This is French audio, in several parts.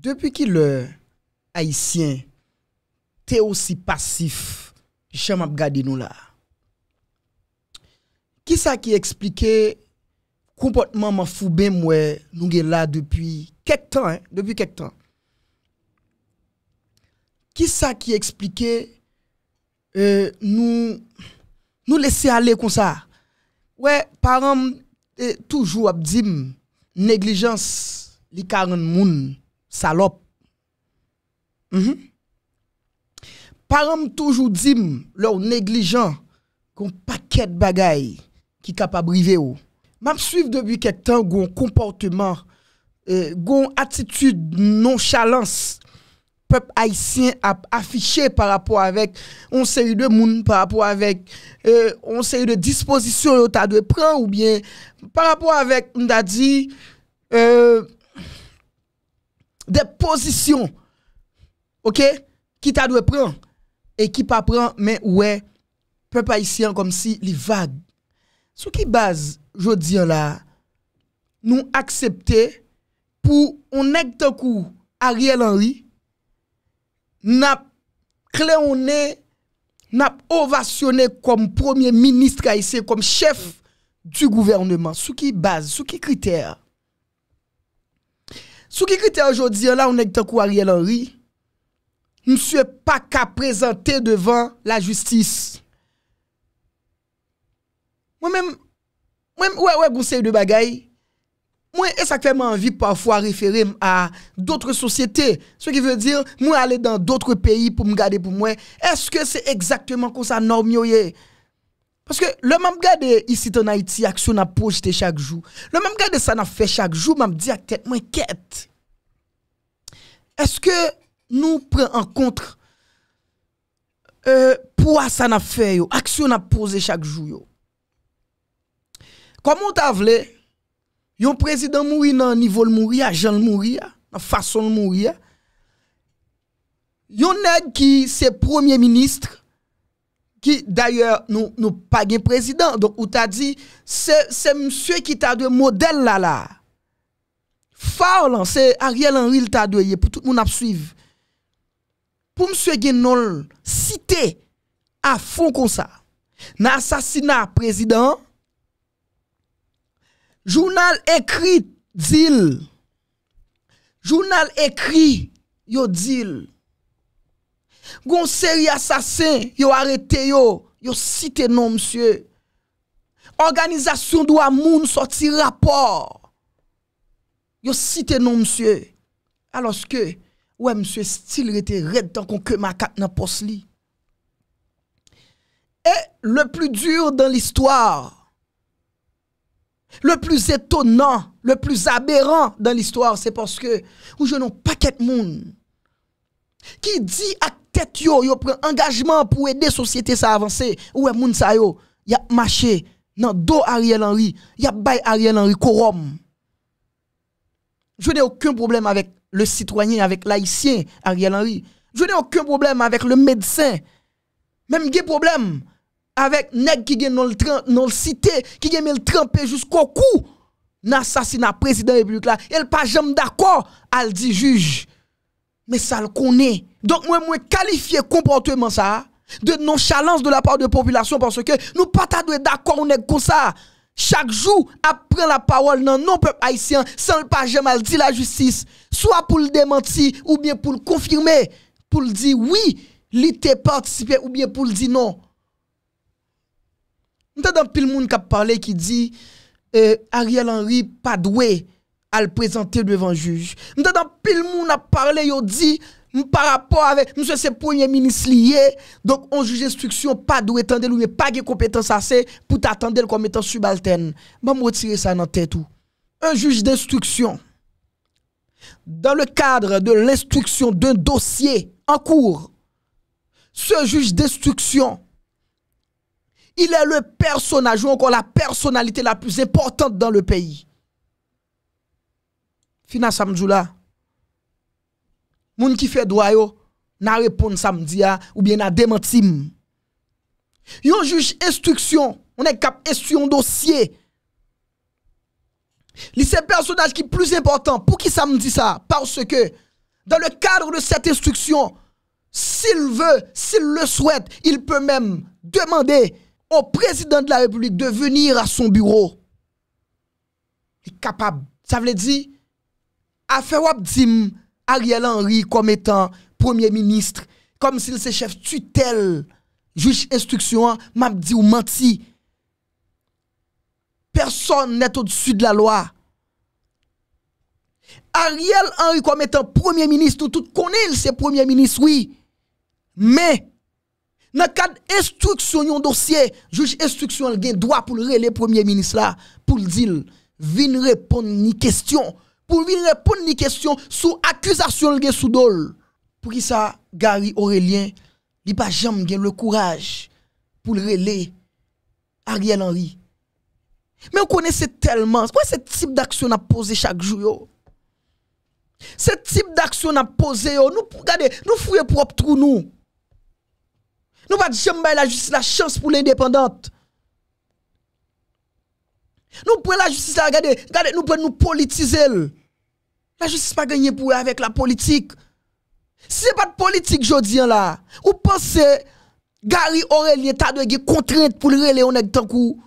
Depuis qu'il le haïtien es aussi passif, jamais regardé nous là. Qui ça qui expliquait comportement mafoubé, foubé ben moi, nous là depuis quelques temps hein, depuis quelques temps. Qui ça qui expliquait euh, nous nous laisser aller comme ça. Ouais, parents eh, toujours abdim négligence li 40 moun Salop. Mh mh. Param toujou dim lor neglijan kon paket bagay ki kapabrive ou. Mam suiv debi ketan goun komporteman, e, goun atitude non chalans pep haisyen afiche par apou avek on se yu de moun par apou avek e, on se yu de disposisyon yo ta de pre ou bien par apou avek nda di eee De pozisyon, ok, ki ta dwe pran, e ki pa pran, men wè, pe pa isyan kom si li vag. Sou ki baz, jodi an la, nou aksepte pou on ek tankou Ariel Henry, nap kle one, nap ovasyone kom premier ministre a isye, kom chef du gouvernement. Sou ki baz, sou ki kriter, Sou ki krite anjou di, la ou nek takou Ariel Henry, mswe pa ka prezante devant la justis. Mwen mwen, mwen mwen mwen mwen mwen gounseye de bagay, mwen esak fèman vi pafwa referim a dotre sosyete, sou ki vèl dir, mwen ale dan dotre peyi pou m gade pou mwen, eske se exaktweman kon sa norm yoye? Paske lè mèm gade isi ton Haiti aksyon aposite chak jou. Lè mèm gade sa na fe chak jou, mèm di a ket, mèm ket. Eske nou pren an kontre e, pou a sa na fe yo, aksyon aposite chak jou yo. Kwa moun ta vle, yon prezident mouri nan nivol mouri, a jan mouri, a fason mouri, yon neg ki se premier ministre, qui d'ailleurs nous nous pas gain président donc ou t'a dit c'est monsieur qui t'a de modèle là là c'est Ariel Henry t'a de pour tout le monde suivre pour monsieur non cité à fond comme ça dans assassinat président journal écrit dit journal écrit yo Gon série assassin, yo arrêté yo, yo cité non monsieur. Organisation doit moun sorti rapport. Yo cité non monsieur. Alors que ouais monsieur style était red tant qu'on que ma dans poste li. Et le plus dur dans l'histoire, le plus étonnant, le plus aberrant dans l'histoire, c'est parce que ou je n'ai pas qu'être monde qui dit à tête yo yo prend engagement pour aider société ça avancer Ou moun sa yo y a marché dans Ariel Henry y a bay Ariel Henry je n'ai aucun problème avec le citoyen avec l'haïtien Ariel Henry je n'ai aucun problème avec le médecin même des problème avec nèg qui gen non le cité qui gen le tremper jusqu'au cou l'assassinat président république là elle pas jamais d'accord elle dit juge mais ça le connaît donc, moi, moi, qualifier comportement ça de nonchalance de la part de la population parce que nous pas d'accord, on est comme ça. Chaque jour, après la parole, non, non, peuple haïtien, sans le pas jamais dire la justice, soit pour le démentir ou bien pour le confirmer, pour le dire oui, l'ité participé ou bien pour le dire non. Nous avons de monde qui a parlé qui dit euh, Ariel Henry pas doué à le présenter devant le juge. Nous avons de monde qui a parlé, dit par rapport avec monsieur c'est premier ministre lié donc on juge d'instruction pas doit lui pas de compétences assez pour t'attendre comme étant subalterne bon, retirer ça dans tête un juge d'instruction dans le cadre de l'instruction d'un dossier en cours ce juge d'instruction il est le personnage ou encore la personnalité la plus importante dans le pays. Fina Samjoula, moun qui fait droit yo n'a répondu samedi ou bien n'a démenti yon juge instruction on est cap instruction dossier c'est personnage qui plus important pour qui ça ça parce que dans le cadre de cette instruction s'il veut s'il le souhaite il peut même demander au président de la République de venir à son bureau il est capable ça veut dire affaire wap Ariel Henry comme étant Premier ministre, comme s'il se chef tutelle, juge instruction, m'a dit ou menti. Personne n'est au-dessus de la loi. Ariel Henry comme étant Premier ministre, tout tous connaissons c'est Premier ministre, oui. Mais, dans le cadre d'instruction un dossier, juge instruction a le droit pour le Premier ministre là, pour le dire, viens répondre à une question pour lui répondre à une question sous accusation de sous dol. Pour qui ça, Gary Aurélien, il n'a jamais le courage pour le relayer Ariel Henry. Mais on connaissait tellement. Pourquoi ce type d'action a posé chaque jour? Ce type d'action n'a posé, nous, regardez, nous fouillons propre trou nous. Nous ne jamais la justice la chance pour l'indépendante. Nous prenons la justice, regardez, nous prenons nous politiser. La justice pas gagné pour avec la politique. C'est pas de politique dis là. Ou pensez Gary Aurélien t'as de contrainte pour le relais on est coup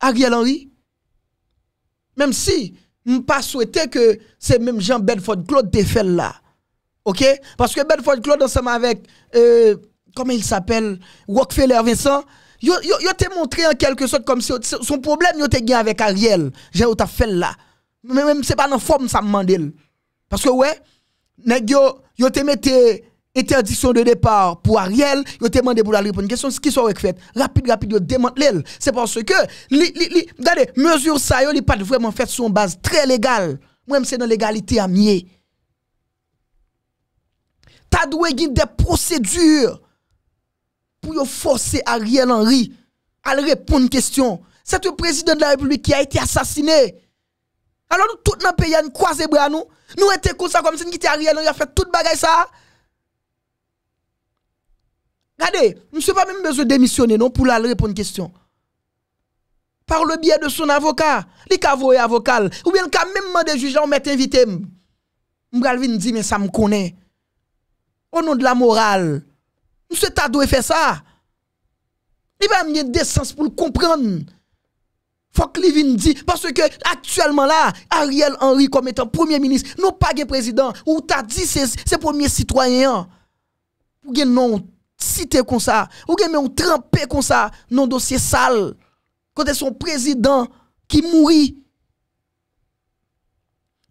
Ariel Henry Même si ne pas que c'est même Jean Bedford Claude défait là. OK Parce que Bedford Claude ensemble avec euh, comment il s'appelle Rockefeller Vincent yo, yo, te montré en quelque sorte comme si son problème yo te gagné avec Ariel. J'ai ou t'a fait là mais même c'est pas dans forme ça me Parce que ouais, nèg yo mis te interdiction de départ pour Ariel, yo te demandé pour aller répondre question ce qui soit fait. Rapide rapide yo démanteler. C'est parce que li, li, li regardez, mesure ça yo li pas vraiment fait une base très légale. Moi même c'est dans l'égalité à mieux. T'as doué des procédures pour forcer Ariel Henry à répondre question. C'est le président de la République qui a été assassiné. Alors nous, tout le pays, nous croisons bras nous. Nous était comme ça, comme si nous était rien, il a fait toute bagaille ça. Regardez, nous n'avons pas même besoin de démissionner non, pour aller répondre à une question. Par le biais de son avocat, il a un avocat, ou bien il a même demandé juge, on m'a invité. Je venir dire, mais ça me connaît. Au nom de la morale, monsieur Tadou faire ça. Il va me des sens pour comprendre. Fok li vin di. Parce que actuellement la, Ariel Henry comme étant premier ministre, non pas le président, ou ta dit ses premiers citoyens. Ou gen non cité comme ça. Ou gen men ou trempé comme ça, non dossier sale. Quand est son président qui mourit.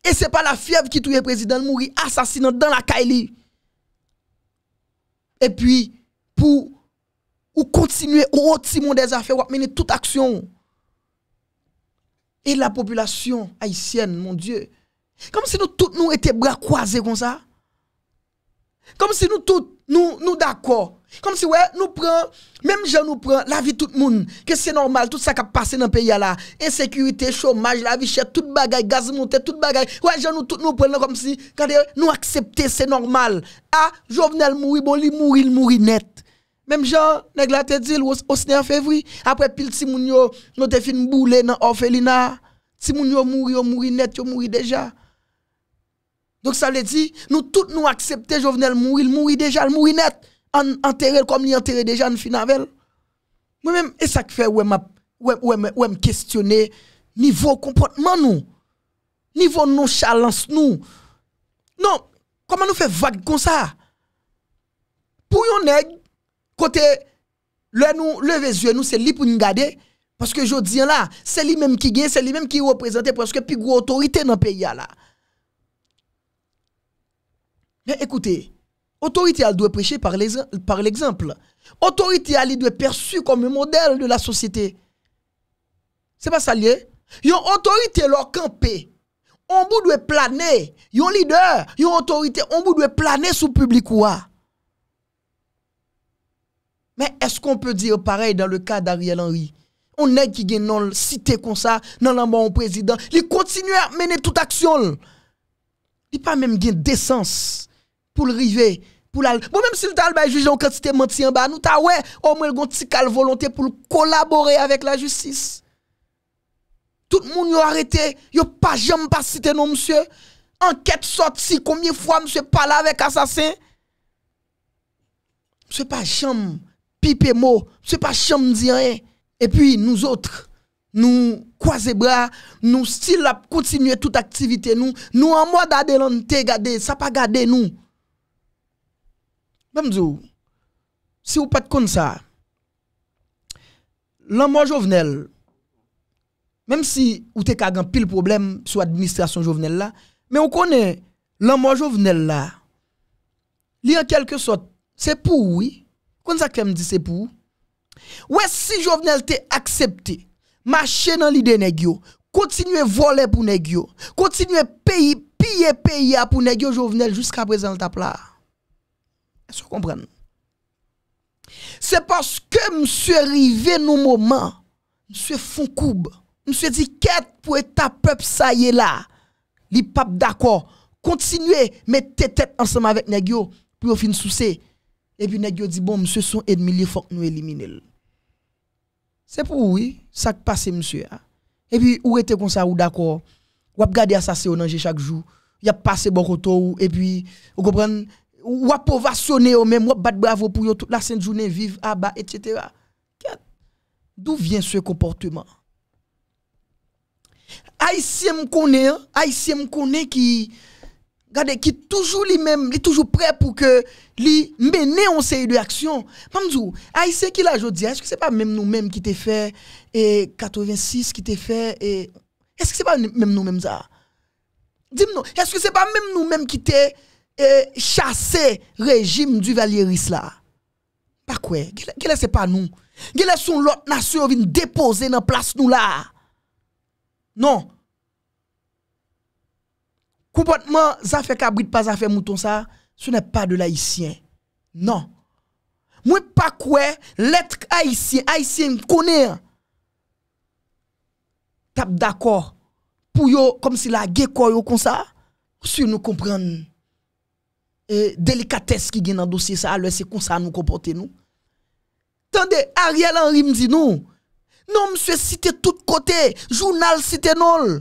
Et c'est pas la fièvre qui touye le président. Il mourit assassinant dans la caille. Et puis, pour ou continue au haut timon des affaires, ou amener toute action. et la population haïtienne, mon Dieu. Comme si nous tous nous étions bras croisés comme ça. Comme si nous tous nous, nous d'accord. Comme si ouais, nous prenons, même je nous prenons la vie de tout le monde, que c'est normal, tout ça qui a passé dans le pays là, insécurité, chômage, la vie chère, toute bagaille, gaz monté, toute bagaille. Ouais, gens nous tout nous prenons comme si, nous accepter, c'est normal. Ah, Jovenel mourit, bon, il mourit, il net. Même Jean, nèg la te dit au en février après pile ti moun yo nou te fin dans orphelinat. si moun yo mouri, ou mouri net, yo mouri déjà. Donc ça veut dire nous tous nous accepter Jovenel mourir, il mourit déjà, il mourit net. En, enterré comme il enterré déjà en finavel. Moi même et ça fait ouais m'a ouais ouais me questionner niveau comportement nous. Niveau nonchalance nous. Non, comment nous fait vague comme ça Pour yon nèg Côté, le nous, lever yeux, nous, c'est lui pour nous garder. Parce que je dis là, c'est lui-même qui gagne, c'est lui-même qui représente presque plus gros autorité dans le pays là. Mais écoutez, autorité elle doit prêcher par l'exemple. Autorité elle doit être perçue comme un modèle de la société. C'est pas ça lié. Yon autorité leur camper. On doit planer. Yon leader, yon autorité, on doit planer sous public quoi Men es kon pe dire parey dan le ka Dariel Henry. On ne ki gen non siten konsa nan nan baon prezident. Li kontinuè menen tout aksyon. Li pa men gen desens pou l'rive. Bo menm si l tal ba jujè an katite menti an ba. Nou ta we, o mwen gonti kal volontè pou l kolaborè avèk la jutsis. Tout moun yo arete, yo pa jem pa siten nou msye. Enkèt sorti, komye fwa msye pala avèk asasen. Msye pa jem pas. pipe mot, c'est pas chambre Et puis nous autres, nous croisons bras, nous style à continuer toute activité nous, nous en mode adelante garder, ça pas garder nous. Même si vous pas de comme ça, l'amour Jovenel, même si vous avez le pile problème sur administration Jovenel là, mais on connaît l'homme Jovenel là, lui en quelque sorte, c'est pour oui Kon sa kèm di se pou? Ouè si jovenel te aksepte, machè nan li de negyo, kontinuè vole pou negyo, kontinuè piye piye pou negyo jovenel jouska prezen l tap la. Sò kompren. Sè paske msè rive nou moman, msè fon koub, msè di ket pou etap pep sa ye la, li pap dakò, kontinuè mette tet ansèm avèk negyo pou yo fin sousey. Et puis, nèg dit, bon, monsieur, son ennemi, il faut que nous éliminions. C'est pour oui, ça qui passe, monsieur. Hein. Et puis, où était comme ça, ou d'accord, ou a gardé assassin au danger chaque jour, y a passé de temps, et puis, vous comprenez, ou a ovationné vous même, ou a bravo pour toute la sainte journée, vive, bas, etc. D'où vient ce comportement? Haïtien me connaît, hein. Haïtien me connaît qui Regardez, qui toujours lui-même, il est toujours prêt pour que lui mène en série de actions. Pamdou, Aïsé qui l'a aujourd'hui, est-ce que c'est pas même nous-mêmes qui t'ai fait et 86 qui t'es fait et est-ce que c'est pas même nous-mêmes ça dis moi est-ce que c'est pas même nous-mêmes qui t'ai chassé régime du Valéris là Pas quoi là c'est pas nous Qui sont l'autre nation qui vient déposer dans place nous là Non. Comportement, ça fait cabrit, pas ça fait mouton, ça, ce n'est pas de l'haïtien. Non. Moi, pas quoi, l'être haïtien, haïtien, connaît. Hein. Tap d'accord. Pour yo, comme si la guerre, quoi, comme ça, si nous comprenons. Et délicatesse qui gagne dans dossier, ça, alors c'est comme ça nous comporter nous. Tendez, Ariel Henry me dit nous. Non, monsieur, cité tout côté, journal cité nous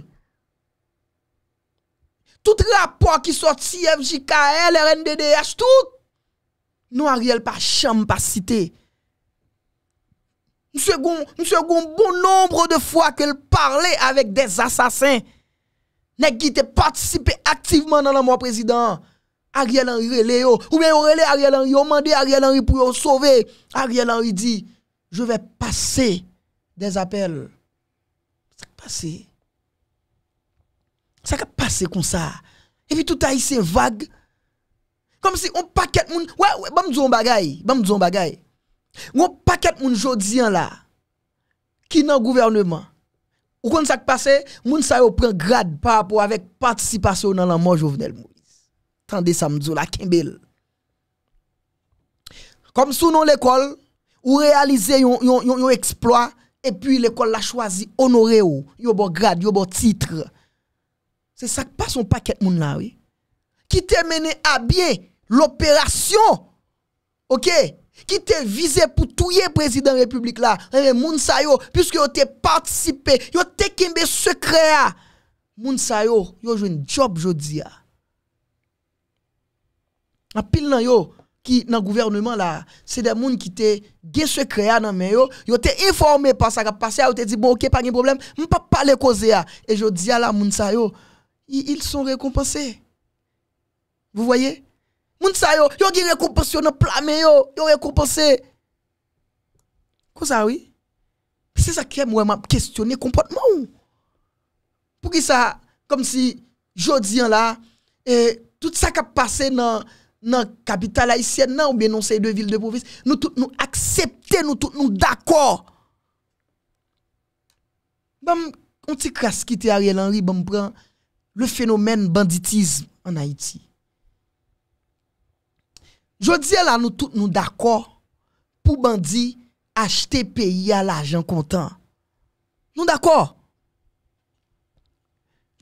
tout rapport qui sorti FJKL, RNDDH, tout, nous, Ariel, pas chambre, pas cité. Nous avons bon nombre de fois qu'elle parlait avec des assassins. Nous qui participé activement dans la mort président. Ariel Henry Léo. ou bien relé Ariel Henry, on mandé Ariel Henry pour sauver. Ariel Henry dit "Je vais passer des appels." C'est passé c'est comme ça. Et puis tout haïtien vague. Comme si on paquet moun. Ouais, ouais, bam zon bagay. Bam zon bagay. On paquet moun jodi là. Qui nan gouvernement. Ou kon ça passé, moun sa yo prend grade par rapport avec participation dans la mort Jovenel Moïse. Tendez ça m'dou la Kimbel. Comme sous non l'école, ou réaliser yon, yon, yon, yon exploit, et puis l'école l'a choisi honorer ou, Yo bon grade, yo bon titre. Sak pa son paket moun la we Ki te mene abye L'operasyon Ok Ki te vize pou touye prezident republik la Moun sa yo Piske yo te partisipe Yo te kimbe sekrea Moun sa yo Yo jwen job jodi ya Apil nan yo Ki nan gouvernement la Se de moun ki te Gen sekrea nan men yo Yo te informe pa sa kapase ya Yo te di bon ok pa gen problem Moun pa pale koze ya E jodi ya la moun sa yo ils sont récompensés. Vous voyez Moun sa yo, yo qui récompensé yo nan plame yo, yo récompensé. Comme oui C'est ça qui est moi m'a questionné comportement. Pour qui ça comme si jodi la et tout ça qui a passé dans dans capitale haïtienne ou bien non c'est deux villes de province, nous tout nous accepter, nous tout nous d'accord. Bon, on petit crasse qui Ariel Henry, bon prend Le fenomen banditism an Haiti. Jodi la nou tout nou d'akor pou bandi achete peyi al ajan kontan. Nou d'akor?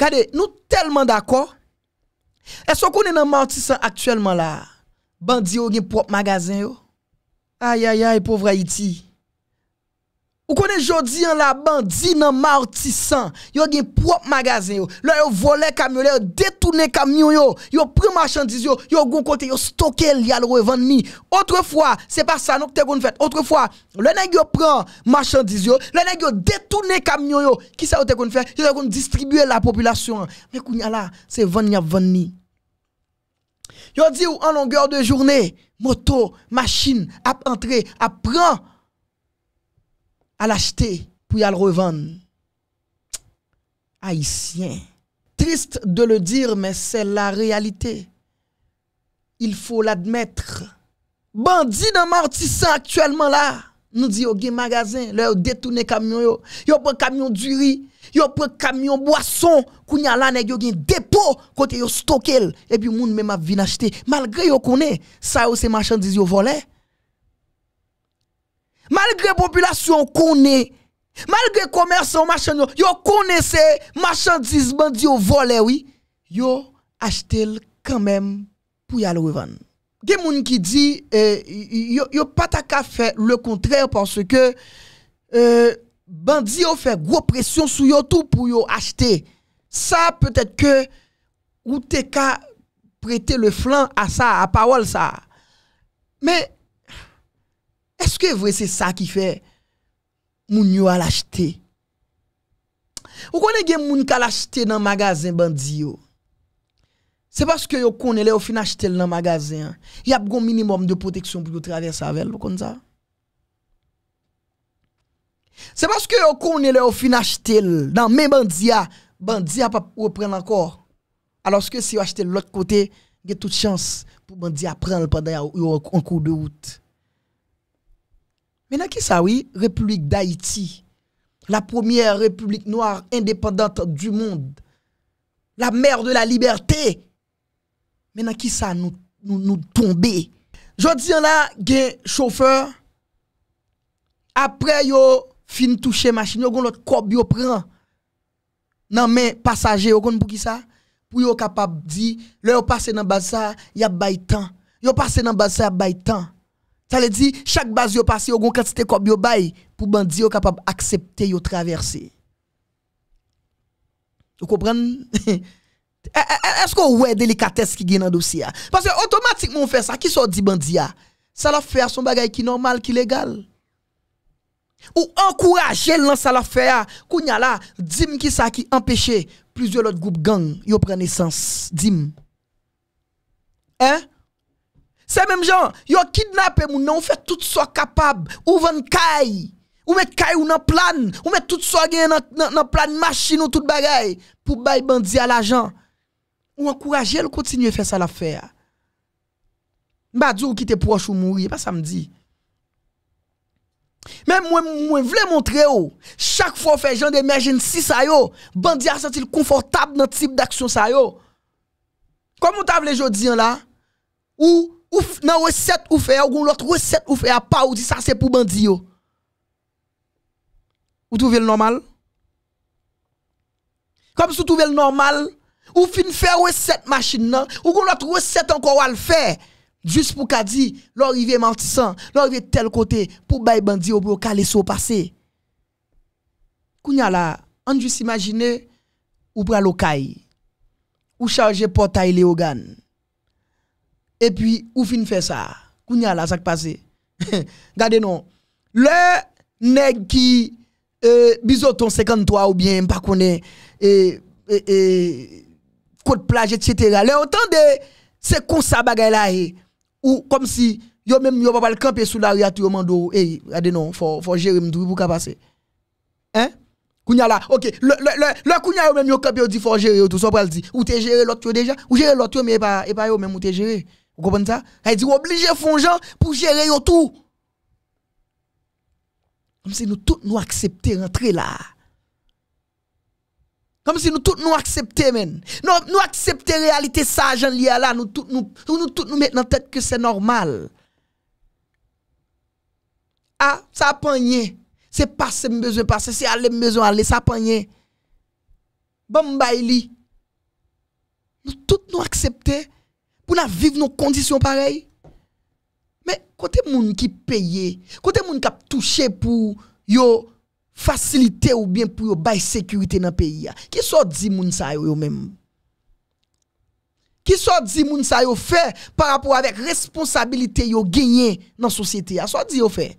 Kade nou telman d'akor? E so konen nan Maltisan aktuelman la, bandi ou gen prop magazen yo? Ayayay, povra Haiti. Ou connaît jodi en la bandi nan martissan, yo gen propre magasin yo. Là yo volé camion, yo détourné camion yo, yo prend marchandise yo, yo gon côté yo stocké li al revendre ni. Autrefois, c'est pas ça nous te gon fait. Autrefois, le nèg yo prend marchandise yo, le nèg yo détourné camion yo. Qui ça te gon fait? Yo distribuer la population. Mais kounya là, c'est vendre vendre ni. Yo dit en longueur de journée, moto, machine, ap entrer, a prendre à l'acheter pour à le revendre. Haïtien. Triste de le dire, mais c'est la réalité. Il faut l'admettre. Bandit dans Martissant actuellement là, nous dit au magasin, leur détourné camion yo, yo prend camion du riz, yo prend camion boisson, qu'on y nèg yo dépôt côté yo stocké et puis monde même a acheter malgré qu'on connaît ça c'est marchandise volé Malgré population connaît, malgré commerçants, marchand, yo, yo connaissez marchandises bandits volé oui, yo acheté quand même pour y aller revendre. Gen moun qui dit eh, yo, yo pas ta faire le contraire parce que euh, bandits ont fait gros pression sur yo tout pour yo acheter. Ça peut-être que ou te ka prêter le flanc à ça à parole ça. Mais Eske vre se sa ki fe moun yo alachete? Ou konen gen moun kalachete nan magazin bandi yo? Se paske yo konen le ou finachete nan magazin, yap gon minimum de poteksyon pou yo travese avel, ou konen sa? Se paske yo konen le ou finachete nan men bandi ya, bandi ya pa ou repren ankor, aloske se yo achete lot kote, gen tout chans pou bandi ya pren lpada yo an kou de wout. Mè nan ki sa wè, republik d'Haïti, la premier republik noire indépendante du monde, la mer de la liberté, mè nan ki sa nou tombe. Jodi an la gen choufeur, apre yo fin touche machini, yo kon lot kop yo pren nan men pasaje, yo kon pou ki sa, pou yo kapab di, le yo pase nan baza ya baytan, yo pase nan baza ya baytan. Ça veut dire, chaque base yo passe, une quantité comme yo bail pour bandi yo capable accepter yo traverser. Vous comprenez? Eh, eh, eh, est-ce qu'on voit délicatesse qui gagne dans le dossier? Parce que automatiquement on fait ça, qui sort dit bandi Ça la fait son bagage qui normal, qui légal. Ou encourager dans ça la fait, kounya là, dim qui ça qui empêcher plusieurs autres groupes gangs yo prennent naissance, dim. Hein? Se menm jan, yo kidnap e moun nan ou fe tout so kapab, ou ven kay, ou men kay ou nan plan, ou men tout so gen nan plan machin ou tout bagay, pou bay bandi al ajan. Ou ankoraje el ou kontinye fe sa la fe a. Mba di ou ki te proche ou mouri, e pa sa mdi. Men mwen vle montre yo, chak fo fe jan de merjen si sa yo, bandi a se til konfortab nan tip d'aksyon sa yo. Kom mwen ta vle jo diyan la, ou, ou non recette ou fait ou l'autre recette ou fait à pas ou dit ça c'est pour bandit yo. Vous trouvez le normal Comme si vous trouvez le normal, ou fin faire recette machine nan, ou l'autre recette encore à le faire juste pour qu'a dit l'arrivé mentissant, l'arrivé tel côté pour bay bandi ou pour caler au passé. Kounya là, on juste imaginer ou pral lokay ou charger portail Léogane et puis ou fin fait ça kounya là ça qui passé regardez non le nèg qui euh, bisoton 53 ou bien pas connaît e, e, e, et et, côte plage etc. Le autant de c'est comme ça bagay là ou comme si yo même yo pas le camper sous la rue tout mando hey regardez non faut faut gérer m'dou pour passer hein Kounya là, ok, le, le, le, le kounya yo même yo camper yo dit faut gérer tout ça, so, pral dire. ou te géré l'autre déjà, ou gérer l'autre mais pas, et pas yo même ou te géré. Vous comprenez ça Elle dit obligé gens pour gérer tout. Comme si nous tous nous accepter rentrer là. Comme si nous tous nous accepter men. Nous nous la réalité ça j'en ai là nous tous nous nous nous en tête que c'est normal. Ah, ça panier. C'est que me besoin passer, c'est aller besoin aller ça panier. Bon a. Bah, nous tous nous accepter pou na viv nou kondisyon parey. Me, kote moun ki peye, kote moun ki ap touche pou yo fasilite ou bien pou yo bay sekurite nan peyi ya, ki so di moun sa yo yo menm? Ki so di moun sa yo fe parapou avek responsabilite yo genye nan sosyete ya? So di yo fe?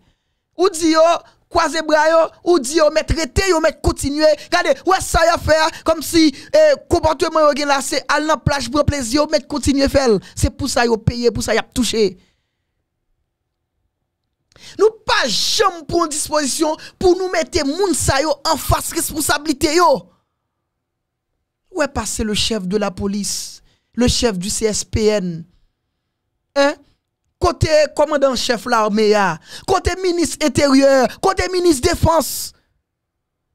Ou di yo... croiser bras ou dire mettre traité yo mettre continuer regardez ouais ça y a faire hein, comme si eh, comportement yo là c'est aller la plage pour plaisir mettre continuer faire c'est pour ça yo payé pour ça y a touché nous pas jamais prendre disposition pour nous mettre moun sa yo en face responsabilité yo ouais passer le chef de la police le chef du CSPN hein côté commandant chef l'armée, côté ministre intérieur, côté ministre défense,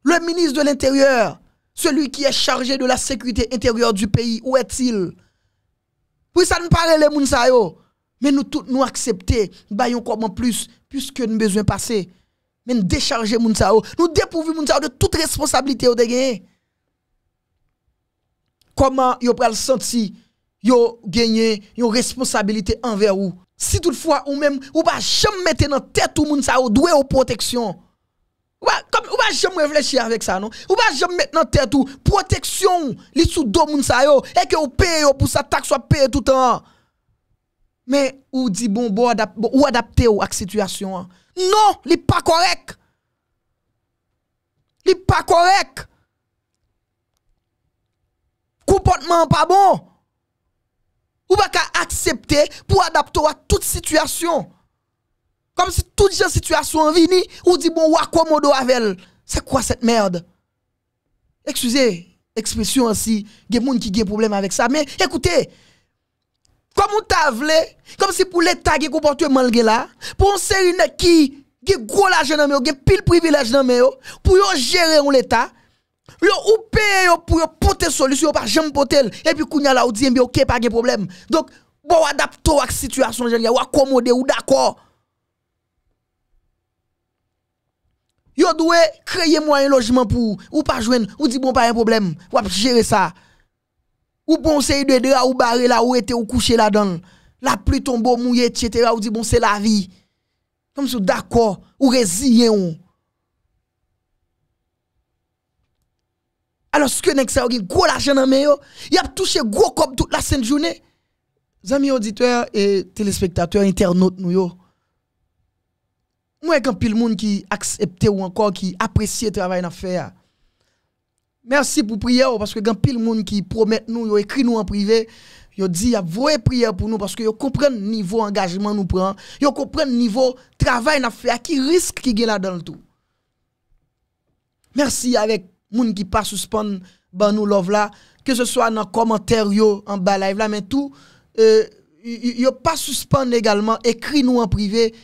le ministre de l'intérieur, celui qui est chargé de la sécurité intérieure du pays, où est-il? Pour ça nous parle les gens, mais nous tous nous accepter, baillons comment plus, puisque nous besoin passer. Mais nous décharger moun nous dépouvons Mounsao de toute responsabilité au Comment yo pral senti Yo genye yon responsabilite enver ou Si tout fwa ou men Ou ba jom mette nan tet ou moun sa yo Dwe ou proteksyon Ou ba jom reflechi avek sa non Ou ba jom mette nan tet ou Proteksyon li sou do moun sa yo Eke ou pe yo pou sa tak so pe tout an Men ou di bon Ou adapte ou ak situasyon Non li pa korek Li pa korek Koupotman pa bon Ou pas qu'à accepter pour adapter à toute situation. Comme si toute situation en vini, ou dit bon, ou accommodo avec C'est quoi cette merde? Excusez, expression ainsi, il y a des gens qui ont des problèmes avec ça. Mais écoutez, comme on t'a comme si pour l'État qui a comportement là, pour une série qui a gros l'argent dans mes, qui a pile privilège dans mes, pour gérer l'État, Yo ou peye yo pou yo pote solisyon, yo pa jem potel, epi kounya la ou diye mbi, ok, pa ge problem. Donk, bon wadap to wak situasyon jenye, wak komode ou dakor. Yo dwe, kreye mwa yon lojman pou, ou pa jwen, ou di bon pa yon problem, wap jere sa. Ou bon se yon dede, ou bare la, ou ete, ou kouche la don. La pli tombo, mou yete, ete, ou di bon se la vi. Kom se yo dakor, ou rezi yon ou. Alors, ce que nek sa gros l'argent dans main il a touché gros comme toute la sainte journée. Amis auditeurs et téléspectateurs, internautes nous yo. Moi, quand pile monde qui accepte ou encore qui apprécie le travail dans fait. Merci pour prière parce que quand pile monde qui promet nous, yo écrit nous en privé, yo dit a vraie prière pour nous parce que yo le niveau engagement nous prend, yo comprennent niveau travail n'a fait qui risque qui gagne là dans le tout. Merci avec moun qui pas suspend ban nous love là que ce soit dans commentaire yo en bas live là mais tout euh, yo pas suspend également écrit nous en privé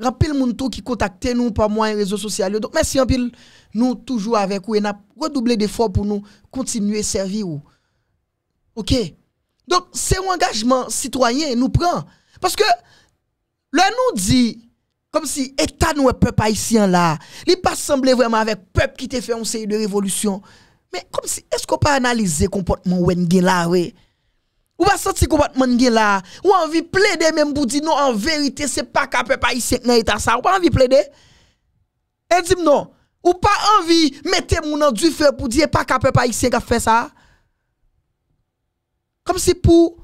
rappel moun tout qui contacte nous par moyen réseaux sociaux donc merci en pile nous toujours avec vous et n'a redoubler d'efforts pour nous continuer servir ou OK donc c'est un engagement citoyen nous prend parce que le nous dit comme si l'État nous peuple haïtien là. Il pas semblé vraiment avec peuple qui te fait une série de révolution. Mais comme si, est-ce qu'on peut analyser le comportement de là, oui? Ou pas sentir comportement de là? Ou envie de plaider même pour dire non, en vérité, c'est pas qu'un peuple haïtien dans l'État ça. Ou pas envie de plaider? Et dis non. Ou pas envie mettre mon dans du feu pour dire pas qu'un peuple haïtien qui a fait ça. Comme si pour,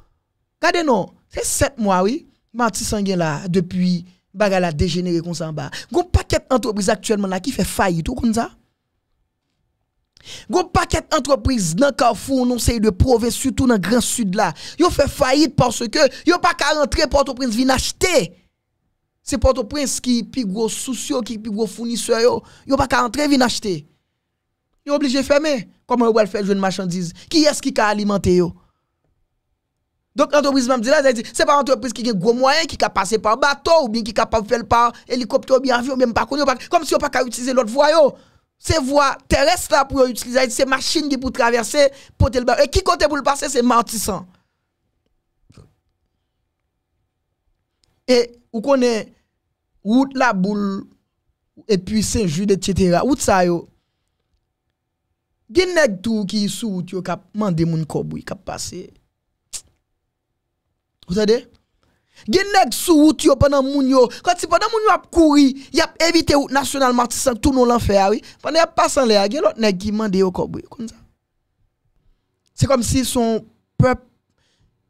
regardez non, c'est sept mois, oui, Matissan là depuis Bagala la dégénéré comme ça en bas. Gon paquet entreprise actuellement là qui fait faillite tout comme ça. Gon paquet entreprise dans Carrefour non c'est de province surtout dans grand sud là. Yo fait faillite parce que yo pas ka rentrer Port-au-Prince vient acheter. C'est Port-au-Prince qui plus gros soucio qui plus gros fournisseur yo. Yo pas ka rentrer vient acheter. Yo obligé fermer. Comment on va faire jeune marchandise Qui est-ce qui a alimenté yo? Donk antropizman m di la, se pa antropiz ki gen gwo mwayen, ki ka pase par bato, ou bin ki ka pa fel par helikopter ou bin avion, ou bin m pa konyo, kom si yo pa ka utize lot vwa yo. Se vwa teres la pou yo utize, se machine ki pou traverse, potel bar, e ki kote pou l'pase, se mantisan. E ou konen, wout la boule, e pi se jude, et cetera, wout sa yo. Din neg tou ki sou wout yo kap mande moun koboui kap pase. Gye neg sou wout yo panan moun yo Kwa ti panan moun yo ap kouri Yap evite wout nasyonal matisan Tou nou lan fè awi Panan yap pasan le a Gye lot neg gimande yo kobwe Se kom si son pep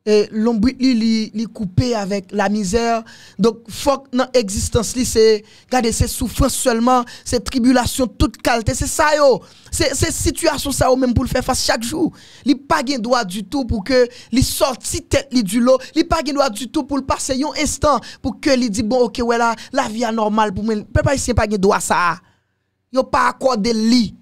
Eh, l'ombrit li, li, li coupé avec la misère. Donc, faut que dans li c'est, garder ses souffrances seulement, ses tribulations toute qualité, c'est ça yo. C'est situation ça même pour le faire face chaque jour. Li pas gain droit du tout pour que li sorti tête li du lot, li pas gain droit du tout pour le passer un instant pour que li dit bon OK ouais la, vie est normale pour moi. Peuple haïtien pas gain droit ça. Yo pas de li.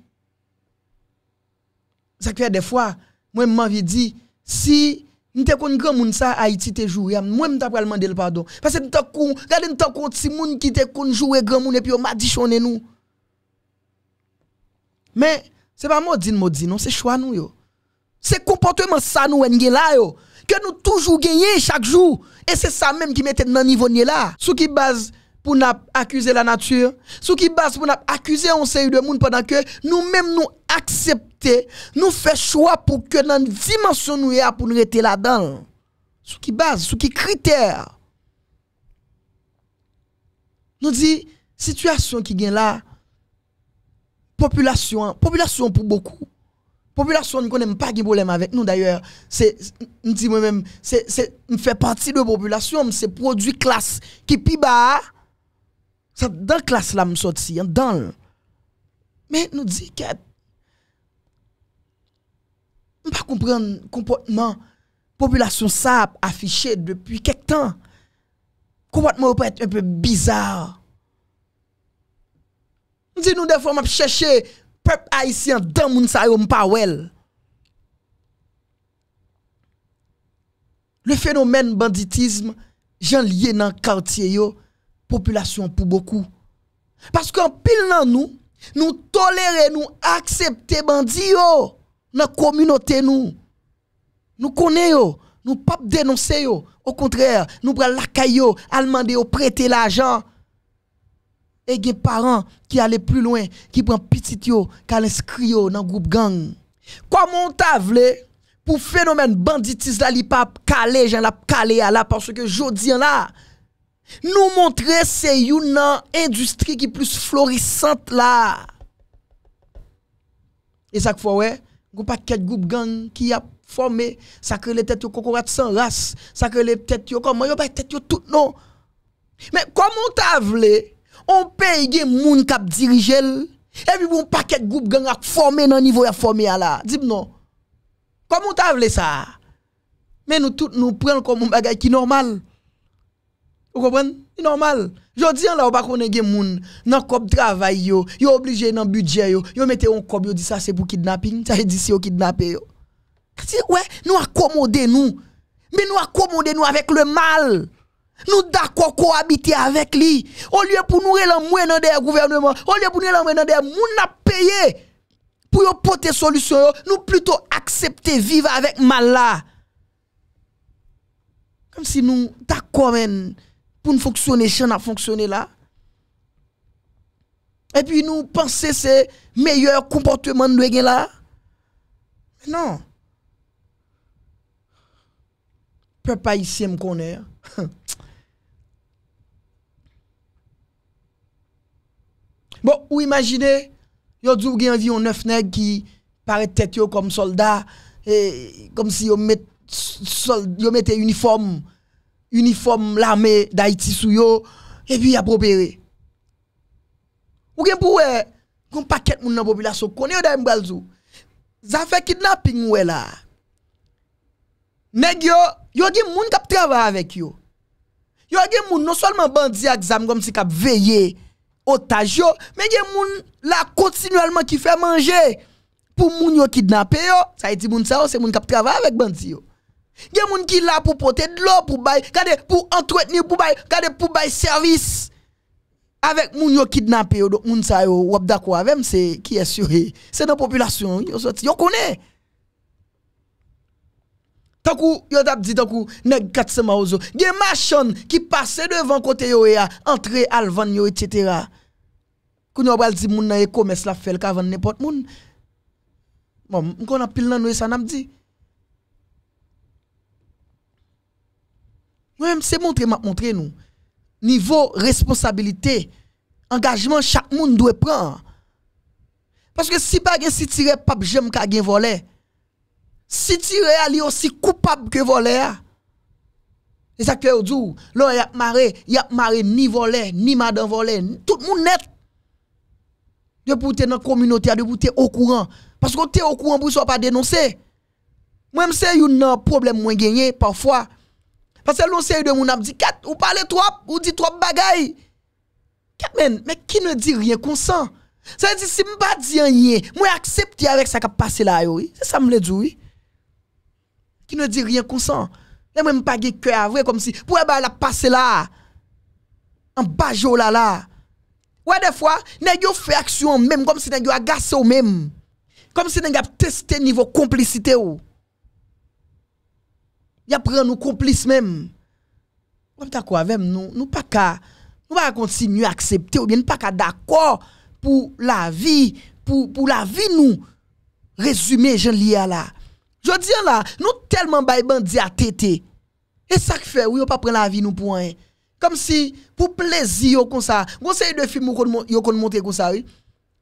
Ça fait des fois, moi m'envie dit si Nte kon gen moun sa a iti te jou, mwen mta pralman del pado. Pase nte kon, gade nte kon si moun ki te kon jou e gen moun, epi yo madishone nou. Men, se pa modzin modzin nou, se chwa nou yo. Se kompote man sa nou en gen la yo. Ke nou toujou genye chak jou. E se sa menm ki mette nan nivou nye la. Sou ki baz... pour accuser la nature, Ce qui base pour accuser un série de monde pendant que nous-mêmes nous acceptons, nous faisons choix pour que dans la dimension nous a pour nous rester là-dedans. Ce qui base, Ce qui critère. Nous dit, situation qui vient là, population, population pour beaucoup. Population ne connaît pas de problème avec nous d'ailleurs. C'est, moi-même, c'est, c'est, fait partie de la population, c'est produit classe qui est plus bas. sa dan klas la msot si, an dan l, men nou di ket, m pa kompren kompotman, populasyon sa ap afiche depi kek tan, kompotman ou pa ete un pe bizar, m di nou defon map cheshe, pep haisyan dan moun sa yo m pa wel, le fenomen banditisme, jan liye nan kantye yo, population pour beaucoup. Parce qu'en pile dans nous, nous tolérons, nous acceptons bandits dans la communauté nous. Nous ne nous pas dénoncer Au contraire, nous prenons la caillou, demander prêter l'argent. Et les parents qui allaient plus loin, qui prennent petit yo, qui inscrit dans le groupe gang. Comment voulez, pour phénomène banditisme la li pas calé, j'en la calé parce que jodi là, nous montrer c'est une euh, industrie qui est plus florissante là. Et ça fois ouais, pas paquet groupe gang qui a formé, ça que les têtes de sans race, ça que les têtes de... comment yo pas têtes yo tout non. Mais comment t'a vle on paye des moun cap diriger et puis bon paquet groupe gang a formé dans niveau a formé là. Dis non. Comment t'a ça Mais nous tous nous prenons comme un bagage qui normal. Vous comprenez C'est normal. Jodi là, on pas connaît des gens dans le travail yo, yo obligé le budget yo, yo un kop yo dit ça c'est pour kidnapping, ça dit si yo kidnapper yo. ouais, nous accommoder nous. Mais nous accommoder nous avec le mal. Nous d'accord cohabiter avec lui. Au lieu pour nous relamouer dans le gouvernement, au lieu pour nous relamouer dans le moun n'a payé pour yo porter solution, nous plutôt accepter vivre avec mal là. Comme si nous d'accord pour nous fonctionner, chien a fonctionné là. Et puis nous penser que c'est meilleur comportement de nous là. Mais non. pas ici me connaître. bon, ou imaginez, yo dit environ neuf nègres qui paraît tête comme soldat et comme si vous met uniforme Uniform lame, da iti sou yo, e bi ya bobe re. Ou gen pou we, euh, kon paket moun nan bobe la sou kon, e yo da mbal zou. Za fe kidnapping we la. Neg yo, yo gen moun kap travare avèk yo. Yo gen moun non solman bandi a gzam gwa msi kap veye otaj yo, men gen moun la kontinualman ki fè manje pou moun yo kidnape yo. Sa iti moun sa yo, se moun kap travare avèk bandi yo. Gen moun ki la pou pote, lò pou bay, kade pou entwetni, pou bay, kade pou bay servis. Avèk moun yo kidnap yo, moun sa yo wabdakwa, vèm se ki esyo he, se nan popilasyon yo soti, yo kone. Takou, yo tap di takou, neg katsema ouzo, gen mashon ki pase devan kote yo e a, entre alvan yo, etc. Koun yo bal di moun na e komes la fel ka van nepot moun. Moun kon apil nan we sanam di. Mwen mse mwontre mwa mwontre nou. Nivou, responsabilite, engajman chak moun dwe pran. Paske si bagen si tire pap jem kagen vole, si tire a li osi koupab ke vole a, e sa kwe ou djou, lò yap mare, yap mare ni vole, ni madan vole, tout moun net. Dwe pou te nan kominoti a, dwe pou te okouran, paske ou te okouran pou sou pa denonse. Mwen mse yon nan problem mwen genye, parfwa, Parce que l'on sait de mon dit 4, ou parlez trop, ou dit trop bagaille. Men, mais qui ne dit rien consent? Ça veut dire, si je pas dit rien, moi accepte avec ça qui passé là, oui. C'est ça que je dire, oui. Qui ne dit rien consent? Je même pas de cœur vrai comme si, pour bah, la passé là. En bas, là, là. Ouais, des fois, nèg fait action même, comme si nèg agacé ou même. Comme si nèg testé niveau complicité ou y a pris nous complices même. On quoi avec nous, nous pas qu'à nous pas continuer à accepter ou bien pas qu'à d'accord pour la vie, pour pour la vie nous. Résumé, je lis là. Je dis là, nous tellement bail bandi à tété. Et ça qui fait, oui, on pas prendre la vie nous pour un. Comme si pour plaisir comme ça. Conseil de film qu'on qu'on monter comme ça, oui.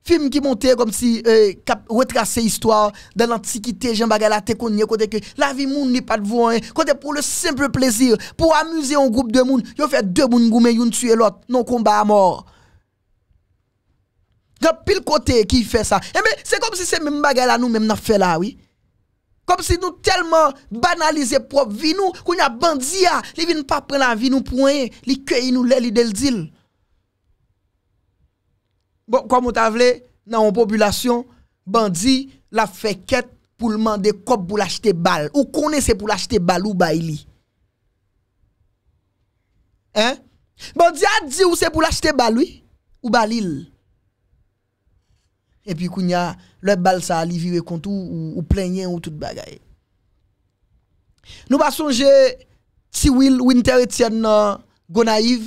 Fim ki monte kom si eh, retras se istwa, den antikite jen bagay la te konye kote ke, la vi moun ni pat vouen, eh. kote pou le simple plezir, pou amuze yon goup de moun, yon fe de moun goumen yon tue lot, non komba eh, a mor. Kope pil kote ki fe sa. Eme, se kom si se men bagay la nou men na fe la, oui? Kope si nou telman banalize prop vi nou, koun ya bandia, li vin pa pren la vi nou pouen, li kwey nou le li del dil. Bon, kwa moun ta vle, nan yon populasyon, bandi la feket pou l'mande kop pou l'achete bal. Ou konen se pou l'achete bal ou bay li. Hein? Bandi a di ou se pou l'achete bal oui, ou bal il. E pi kounya, lè bal sa li vye kontou ou plenye ou tout bagaye. Nou ba sonje, ti wil, winter etyen nan gonaiv,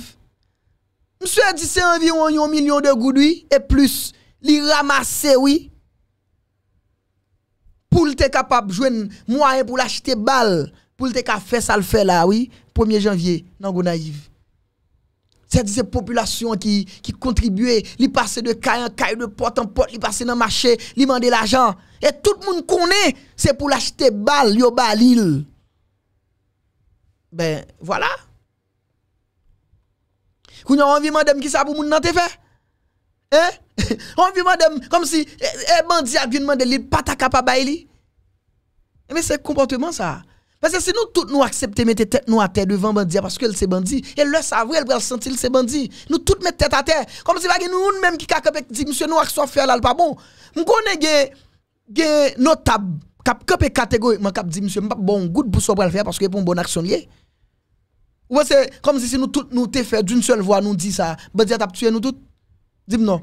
Mse di se envi yon yon milyon de goudoui e plus li ramase wii pou lte kapap jwen mwoyen pou lachete bal pou lte kafe sal fe la wii 1 janvye nan gounayiv. Se di se populasyon ki kontribuye li pase de kaye an kaye de pot an pot li pase nan mache li mande l ajan e tout moun kone se pou lachete bal yon bal il. Ben wala. Kounya on envie madame qui ça pour moun nan te fait. Hein? envie madame, comme si, eh, eh bandit a bien demandé, li pas ta capable li. Eh, mais c'est comportement ça. Parce que sinon, tous nous acceptons mettre tête nous à terre devant bandit parce qu'elle c'est bandit. Et le savent, elle va sentir c'est bandit. Nous toutes mettre tête à terre. Comme si nous même qui capable dit monsieur nous avons faire là pas bon. Nous connaissons des notables cap caper catégoriquement cap dit monsieur pas bon goût pour ce pour le faire parce que pour une bonne action liée. Ou wè se kom si si nou tout nou te fè d'oun sèl vwa nou di sa, bè di atap tue nou tout, di m non.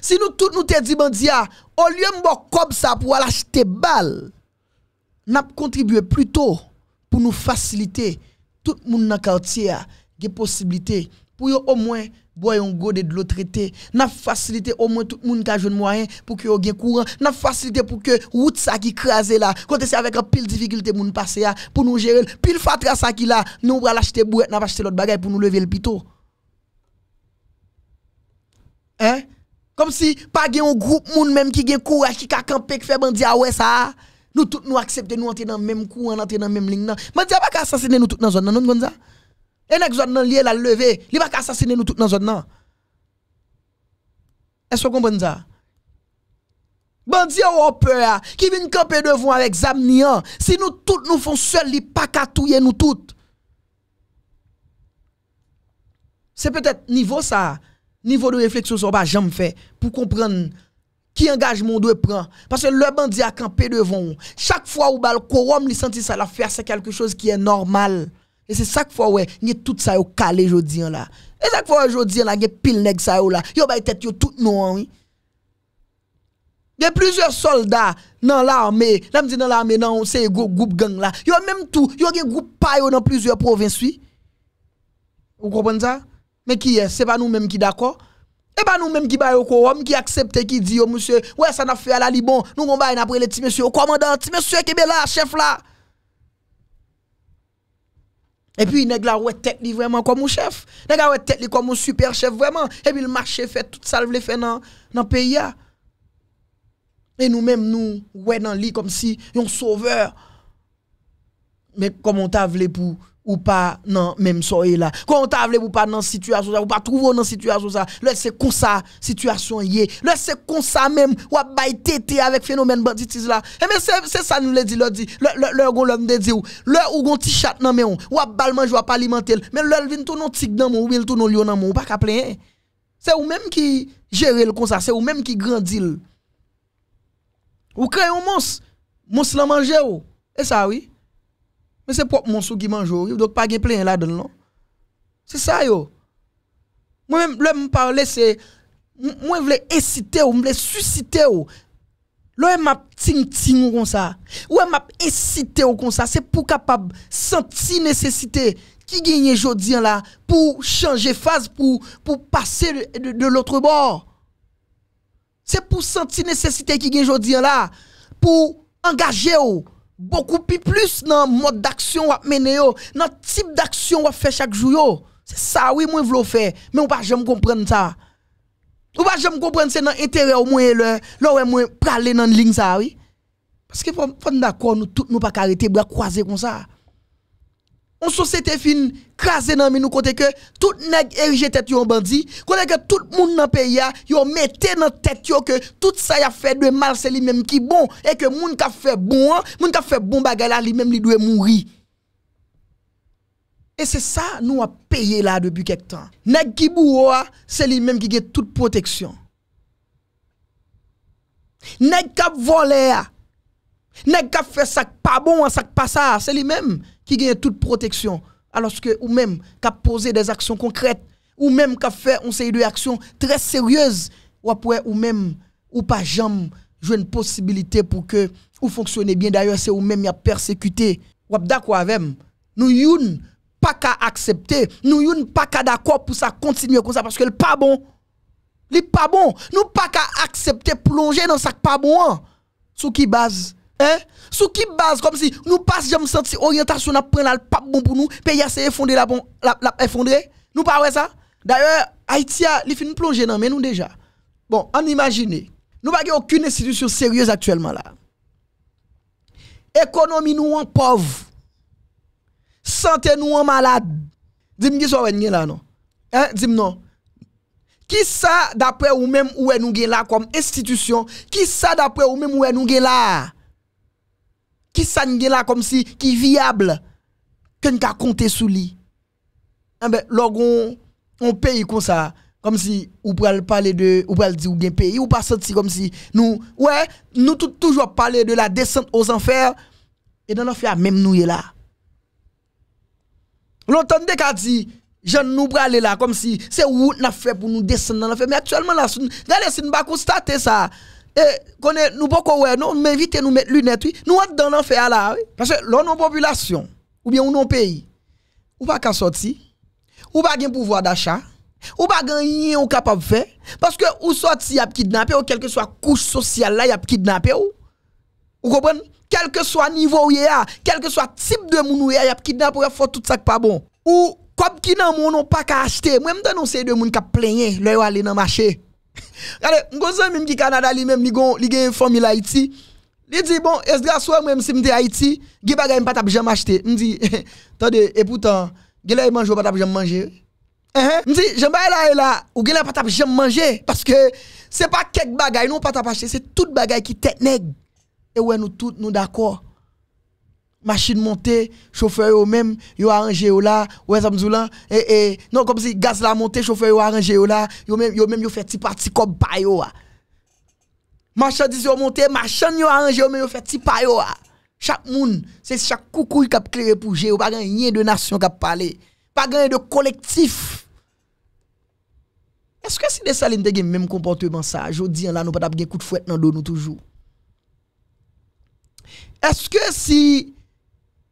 Si nou tout nou te di bè di a, ou lè m bò kob sa pou wè lach te bal, nap kontribüe pluto pou nou fasilite tout moun nan kaotia ge posibilite pou yo o mwen boyon on de l'eau traité n'a facilité au moins tout le monde qui a jeune moyen pour que gen courant n'a facilité pour que route ça qui crasé là quand c'est avec un pile difficulté moun passer pour nous gérer pile fatra ça qui là nous va l'acheter bouette n'a acheter l'autre bagaille pour nous lever le pitot hein comme si pas un groupe moun même qui gen courage qui ka camper qui fait bandi ah ouais ça nous tout nous accepter nous entrer dans même courant entrer dans même ligne là mais pas assassiner nous tous dans zone nous ça et dans zone lié la levé, il va assassiner nous tous dans zone Est-ce que vous comprenez ça Bandi ou peur ah, qui viennent camper devant avec Zamnian, si nous tous nous faisons seuls, il pas catouiller nous toutes. C'est peut-être niveau ça, niveau de réflexion ça pas jamais fait pour comprendre qui engagement doit prendre parce que le bandit a campé devant Chaque fois où le quorum, il sentit ça l'affaire c'est quelque chose qui est normal. Et c'est ça qu'il faut, ouais, y a tout ça au calé aujourd'hui hein, là. Et ça qu'il faut aujourd'hui hein, là, y a pile nèg ça là. Yo ba tête yo tout non hein, oui. Il y a plusieurs soldats dans l'armée. Là me dit dans l'armée non, c'est groupe gang là. Yo même tout, yo gen groupe pa dans plusieurs provinces Vous comprenez ça Mais qui est C'est pas nous même qui d'accord et pas nous-mêmes qui baillons quorum, qui accepte, qui dit, oh, monsieur, ouais, ça n'a fait à la Liban, nous on aller après les petits monsieur, commandant, petit monsieur qui est là, chef là. E pi, nèk la wè tek li vèman kom ou chef. Nèk la wè tek li kom ou super chef vèman. E pi, l'machè fè, tout sa l'vle fè nan pey ya. E nou mèm nou wè nan li kom si yon sauveur. Mèk kom on ta vle pou... ou pas non même soi là quand on ou pas dans situation ça ou pas trouver dans situation ça là c'est comme ça situation yé là c'est comme ça même ou bay tété avec phénomène banditisme là et eh mais c'est ça nous le dit l'autre dit le gon l'homme de dire le ou gon petit chat dans mais ou bal manger ou pas alimenter mais le vin tout non tig dans ou il tout non lion dans ou pas plein c'est ou même qui gérer le comme ça c'est ou même qui grandit ou quand un monstre monstre la manger ou et ça oui Mwen se pou ap moun sou ki manjou? Yo vdo ke pa gen plin gen la don nan? Se sa yo? Mwen mwen mwen palese, mwen mwen 谢 essité yo, mwen mwen eu susité yo. Mwen mwen ap t çing-t dub con sa. Mwen mwen mwen essité yo kon sa. Se pou kapab, senti n acidsizes ki gen je di yo la pou chanje faze, pou pasê de notre bor. Se pou senti nasesitesi ki gen je di yo la pou angajé yo. beaucoup plus dans le mode d'action ou mener, dans le type d'action qu'on faire chaque jour. C'est ça, oui, moi, je veux faire. Mais on ne jamais comprendre ça. On ne jamais comprendre c'est dans l'intérêt au moins, là, où moi, parler dans la ligne, ça, oui. Parce que, faut d'accord, nous tous, nous pas arrêter, bras croiser comme ça. moun sosete fin kaze nan mi nou kote ke tout neg erije tet yo an bandi konen ke tout moun nan pe ya yo mette nan tet yo ke tout sa ya fe dwe mal se li menm ki bon e ke moun ka fe bon moun ka fe bon bagala li menm li dwe moun ri e se sa nou a peye la debu kek tan neg ki bou ou a se li menm ki ge tout proteksyon neg ka vole a neg ka fe sak pa bon sak pa sa se li menm qui gagne toute protection, alors que ou même qui poser des actions concrètes, ou même qui fait une série d'actions très sérieuses, ou après ou même ou pas jamais jouer une possibilité pour que ou fonctionnez bien. D'ailleurs, c'est ou même y a persécuté. Ou d'accord avec nous yon pas qu'à accepter, nous yon pas qu'à d'accord pour ça continuer comme ça parce que le pas bon. n'est pas bon, nous pas qu'à accepter plonger dans ça pas bon. Hein. Sous qui base Hein? Sous qui base comme si nous passions jamais senti orientation n'a prendre pas bon pour nous, pays a c'est la bon la, Nous pas de ça. D'ailleurs, Haïti a li fin plonger dans mais nous déjà. Bon, on imagine. Nous n'avons aucune institution sérieuse actuellement là. Économie nous en pauvre. Santé nous en malade. Dis-moi qui soit là non. Hein, dis-moi non. Qui ça d'après ou même où est nous là comme institution, qui ça d'après ou même où est nous là qui ça là comme si qui viable que nous ka compter sous lui eh ben logon on paye comme ça comme si ou pral parler de ou pral dire ou bien pays ou pas senti comme si nous ouais nous tout, toujours parler de la descente aux enfers et dans l'enfer même nous est là l'entendre qu'a dit je nous aller là comme si c'est où n'a fait pour nous descendre dans l'enfer mais actuellement là regardez si nous pas constater ça et nous beaucoup ouais nous éviter de nous mettre lunettes nous sommes dans l'enfer là parce que l'on non population ou bien un pays ou pas qu'à sortir ou pas de pouvoir d'achat ou pas gagner ou capable faire parce que ou y a kidnapper, ou quel que soit couche sociale là y a des ou vous comprenez quel que soit niveau où y a quel que soit type de monde ou y a y ou faut tout ça pas bon ou comme qui nan moun on pas qu'à acheter même dans nos c'est de moun qui ils vont aller dans marché Regardez, je même qui Canada lui-même, il a une famille Haïti. Il dit bon, est-ce que soir même si m'étais Haïti, il bagay m'pas t'a jamais acheté. Me dit attendez et pourtant, il là mange pas t'a jamais manger. Eh, eh, Me dit j'aime pas et là ou il là pas t'a jamais manger parce que c'est pas quelque bagaille non pas t'a c'est toute bagaille qui est nèg. Et ouais nous tous nous d'accord. Machin monte, chofer yo mèm, yo a anje yo la, wez amzoulan, e, e, nou kom si gaz la monte, chofer yo a anje yo la, yo mèm yo fè tipa tikob pa yo a. Machan dis yo monte, machan yo a anje yo mèm, yo fè tipa yo a. Chak moun, se chak koukou yu kap kliwe pou je, yo bagan yen de nasyon kap pale, bagan yen de kolektif. Eske si de salin te gen mèm komponto yu ban sa, jo di an la nou patap gen kout fwet nan do nou toujou. Eske si...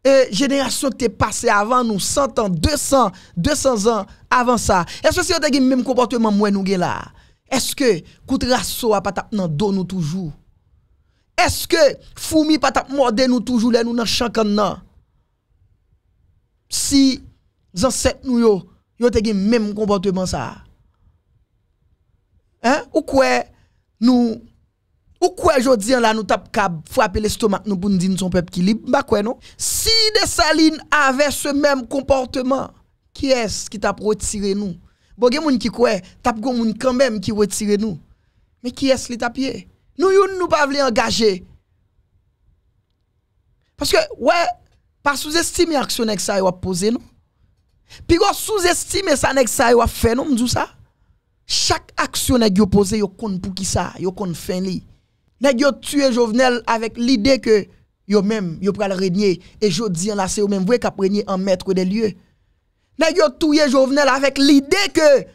et génération qui est passée avant nous, 100 ans, 200, 200 ans avant ça. Est-ce que si on le même comportement que nous là? Est-ce que Koutrasso a pas tapé dans dos nous toujours? Est-ce que Foumi pas tapé mordé nous toujours là nous dans chaque Si ancêtres nous yo, yo te le même comportement ça. Hein? Ou quoi nous pourquoi aujourd'hui là nous tape frapper l'estomac nous pour nous dire son peuple qui libre bah quoi non Si des salines avaient ce même comportement qui est-ce qui t'a retiré nous Bon gen moun qui croit t'a gon moun quand même qui retire nous Mais qui est-ce qui t'a pied Nous yon nous pas voulons engager Parce que ouais pas sous-estimer action nèg ça a poser nous Puis sous-estimer ça nèg ça a fait nous nous ça Chaque action nèg yo poser yo konn pour qui ça yo konn fin li nèg tuer tué Jovenel avec l'idée que yo même yo pral régner et jodi là c'est lui même vrai qu'a régner en maître des lieux. Nèg yo tué Jovenel avec l'idée que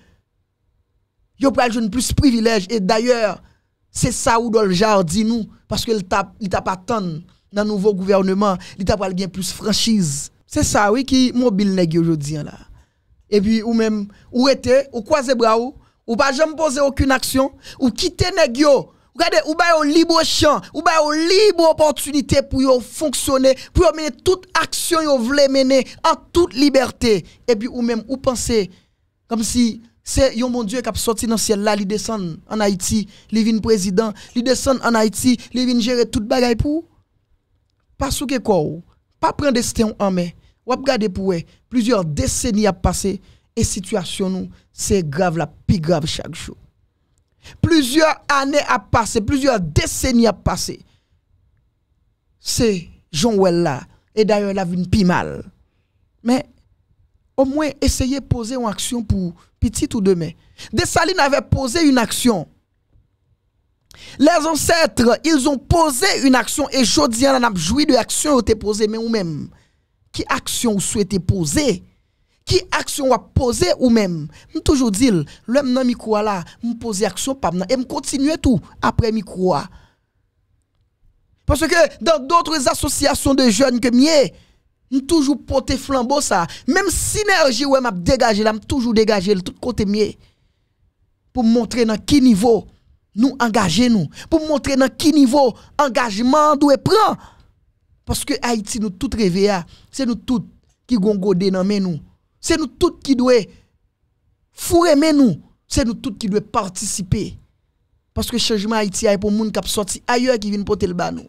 yo pral jeune plus privilège et d'ailleurs c'est ça où le jardin nous parce que il t'a il t'a pas dans nouveau gouvernement, il t'a pral gain plus franchise. C'est ça oui qui mobile aujourd'hui. là. Et puis ou même ou était ou croiser bras ou, pas jamais poser aucune action ou quitter nèg Regardez, ou avez un libre champ, ou avez une libre opportunité pour fonctionner, pour mener toute action vous voulez mener en toute liberté. Et puis ou même, ou pensez comme si c'est yon bon Dieu qui a sorti dans le ciel là, il descend en Haïti, il vient président, il descend en Haïti, il vient gérer toute bagaille pour pas sous que quoi, pas prendre destin en main. Ou regardez pour plusieurs décennies a passé et situation nous, c'est grave la plus grave chaque jour. Plusieurs années à passer, plusieurs décennies à passer. C'est Jean Well là. Et d'ailleurs, il a vu pi mal. Mais au moins, essayez de poser une action pour petit ou demain. Salines avait posé une action. Les ancêtres, ils ont posé une action et je dis, on a joui de l'action qui été posée, mais vous même, qui action souhaitez poser? Ki aksyon wap pose ou mèm, mèm toujou dil, lèm nan mi kouwa la, mèm pose aksyon, mèm kontinuè tou, apre mi kouwa. Paske, dan doutre asosyasyon de joun ke mèm, mèm toujou pote flanbo sa, mèm sinerji wèm ap degaje, mèm toujou degaje lèm, tout kote mèm, pou mwontre nan ki nivou, nou angaje nou, pou mwontre nan ki nivou, angajman dwe pran, paske Haiti nou tout revè ya, se nou tout ki gongode nan mèm nou, C'est nous tous qui devons fourrer nous. C'est nous tous qui devons participer. Parce que le changement Haïti est pour gens qui sorti ailleurs qui viennent porter le bas nous.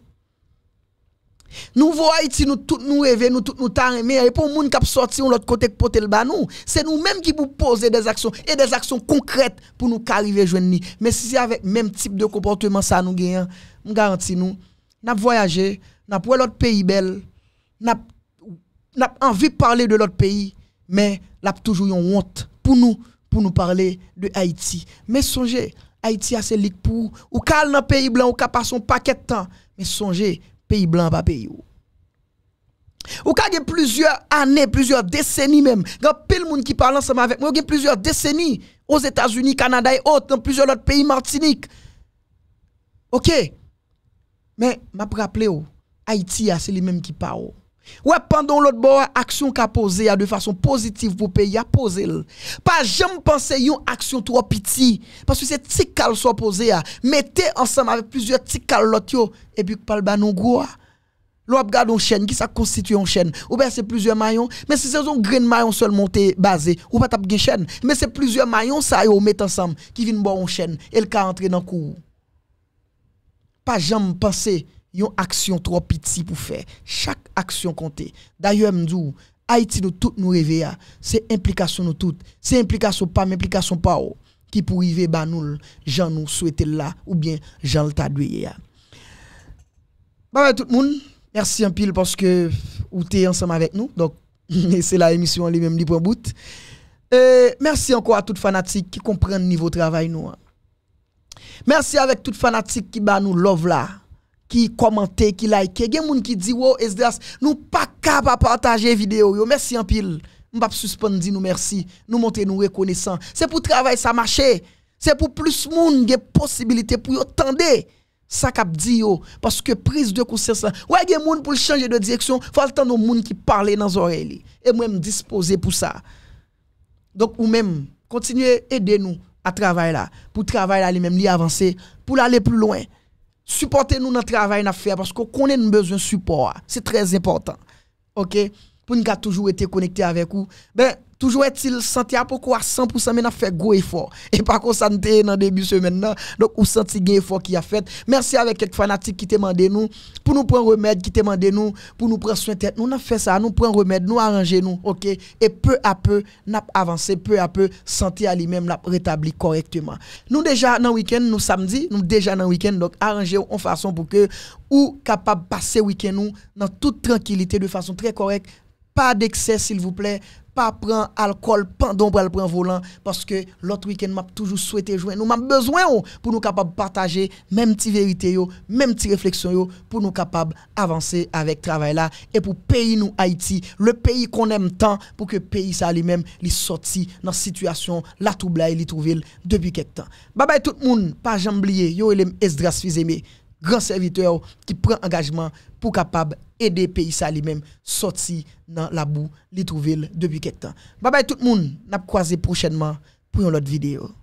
Nous voyons Haïti, nous tous nous rêvons, nous tous nous mais et pour qui sorti de l'autre côté porter le c'est nous-mêmes qui vous poser des actions et des actions concrètes pour nous arriver joindre Mais si c'est avec le même type de comportement ça nous gagne nous garantis nous, n'a voyagé, n'a pour l'autre pays belle, nous n'a envie de parler de l'autre pays mais là toujours une honte pour nous pour nous parler de Haïti. Mais songez, Haïti a ses ligues pour ou calme dans pays blanc ou ka passe son paquet de temps, mais songez, pays blanc pas pays ou. Ou ka gen plusieurs années, plusieurs décennies même. Gan pile monde qui parle ensemble avec moi, gen plusieurs décennies aux États-Unis, Canada et autres, dans plusieurs autres pays Martinique. OK. Mais m'a rappelé Haïti a c'est lui-même qui parle. Ouais, pendant l'autre bord, action qu'a posé de façon positive pour pays, a posé. Pas jamais penser une action trop petite. Parce que c'est petit cal soit posé. Mettez ensemble avec plusieurs petits cal l'autre et puis pas le non gros. L'on garde une chaîne, qui ça constitue une chaîne? Ou bien c'est plusieurs maillons. Mais si c'est un grain maillon seulement basé, ou pas une chaîne. Mais c'est plusieurs maillons, ça sont met ensemble, qui viennent boire une chaîne, et le cas entrer dans le cours. Pas jamais penser une action trop petite pour faire. Chaque action compte. D'ailleurs, m'dou, Haïti nous tout nous réveille c'est implication nous toutes, c'est implication pas, mais implication pas qui pour arriver ba nous gens nous souhaite là ou bien j'en le tadoué Bye bah, tout le monde, merci un pile parce que vous êtes ensemble avec nous. Donc c'est la émission les même libre en bout. Euh, merci encore à toute fanatique qui comprennent niveau travail nous. Hein. Merci avec toute fanatique qui bat nous love là qui commentait, qui like. Il y a des gens qui disent, Esdras, nous pas capable partager vidéo. Yo. Merci en pile. Nous pas suspendre nous merci. Nous monter nous reconnaissons. C'est pour travailler ça marcher. C'est pour plus de monde des possibilités pour attendre ça cap dit yo parce que prise de conscience ouais gen moun pour changer de direction faut attendre gens qui parlent dans oreilles et moi me disposer pour ça. Donc ou même continuez aider nous à travailler là pour travailler là les même avancer pour aller plus loin. supporte nou nan travay nan fè, paskou konen nou bezwen support, se trez important, ok, pou nika toujou ete konekte avek ou, ben, Toujou etil non. santi apokou a 100% ou sanmen ap fe goye for. E pa kon sante nan debi semen nan. Donk ou santi genye for ki a fet. Mersi avek kek fanatik ki temande nou. Pou nou pren remèd, ki temande nou. Pou nou pren souen tèt. Nou nan fe sa, nou pren remèd, nou aranje nou. E peu a peu nap avanse, peu a peu santi a li men lap retabli korektman. Nou deja nan wikend, nou samdi, nou deja nan wikend. Donk aranje ou an fason pou ke ou kapab pase wikend nou nan tout tranquilite de fason trey korek. Pa dekse s'il vou pley. pas prendre alcool pendant pour prendre volant parce que l'autre week-end m'a toujours souhaité jouer nous avons besoin oh, pour nous capable partager même petite vérité yo même petite réflexion pour nous capables avancer avec travail là et pour pays nous Haïti le pays qu'on aime tant pour que pays ça lui-même lui sorti dans situation la trouble il trouve depuis quelque temps bye bye tout le monde pas jambier yo Esdras grand serviteur qui prend engagement pour capable aider pays ça lui-même sortir dans la boue, l'y trouver depuis quelques temps. Bye bye tout le monde, n'a croisé prochainement pour une autre vidéo.